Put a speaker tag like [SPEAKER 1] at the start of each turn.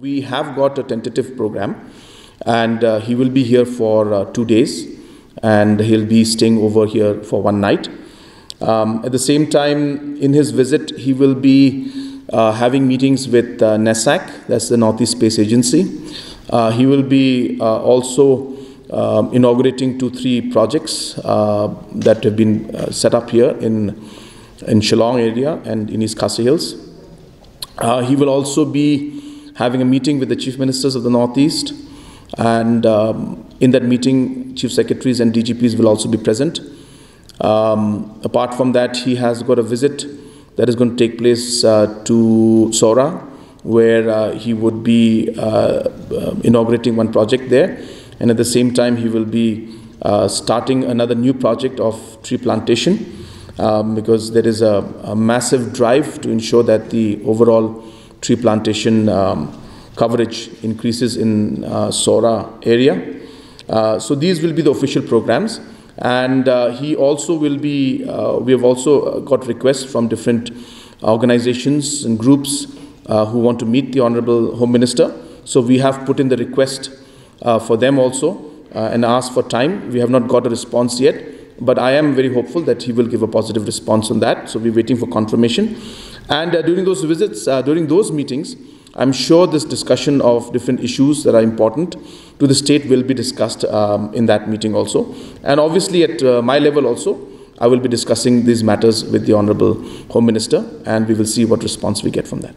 [SPEAKER 1] we have got a tentative program, and uh, he will be here for uh, two days, and he'll be staying over here for one night. Um, at the same time, in his visit, he will be uh, having meetings with uh, NESAC, that's the Northeast Space Agency. Uh, he will be uh, also um, inaugurating two, three projects uh, that have been set up here in, in Shillong area and in East Khasi Hills. he will also be having a meeting with the chief ministers of the Northeast. And um, in that meeting, chief secretaries and DGPs will also be present. Um, apart from that, he has got a visit that is going to take place uh, to Sora, where uh, he would be uh, um, inaugurating one project there. And at the same time, he will be uh, starting another new project of tree plantation um, because there is a, a, massive drive to ensure that the overall tree plantation um, coverage increases in uh, Sora area. Uh, so these will be the official programs. And uh, he also will be, uh, we have also uh, got requests from different organizations and groups uh, who want to meet the Honorable Home Minister. So we have put in the request for them also and asked for time. We have not got a response yet, but I am very hopeful that he will give a positive response on that. So we're waiting for confirmation. And during those visits, during those meetings, I'm sure this discussion of different issues that are important to the state will be discussed um, in that meeting also. And obviously, at uh, my level also, I will be discussing these matters with the Honorable Home Minister, and we will see what response we get from that.